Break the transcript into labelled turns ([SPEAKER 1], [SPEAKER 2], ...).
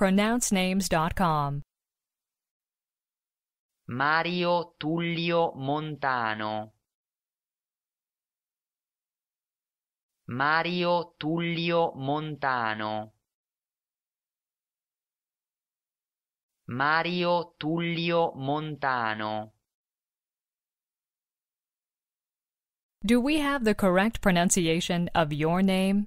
[SPEAKER 1] pronouncenames.com. Mario Tullio Montano. Mario Tullio Montano. Mario Tullio Montano.
[SPEAKER 2] Do we have the correct pronunciation of your name?